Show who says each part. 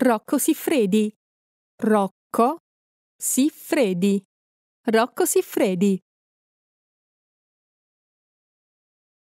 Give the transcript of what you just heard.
Speaker 1: Rocco Siffredi. Rocco Siffredi. Rocco Siffredi.